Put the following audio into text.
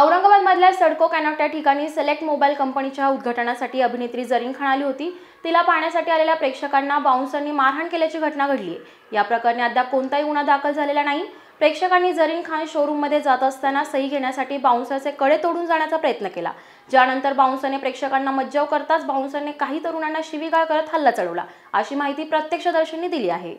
औरंगाबादमधल्या सडको cannot या ठिकाणी select mobile कंपनीच्या उद्घाटनासाठी अभिनेत्री जरीन खान आली होती तिला पाहण्यासाठी आलेल्या प्रेक्षकांना बाउन्सरनी मारहाण केल्याची घटना घडली आहे या प्रकरणी अद्याप कोणताही गुन्हा दाखल झालेला नाही प्रेक्षकांनी जरीन खान शोरूममध्ये जात असताना सही घेण्यासाठी बाउन्सरचे कडे तोडून जाण्याचा प्रयत्न केला ज्यानंतर बाउन्सरने प्रेक्षकांना मज्जाव करताच बाउन्सरने काही तरुणांना शिवीगाळ करत हल्ला चढवला अशी माहिती प्रत्यक्षदर्शींनी दिली आहे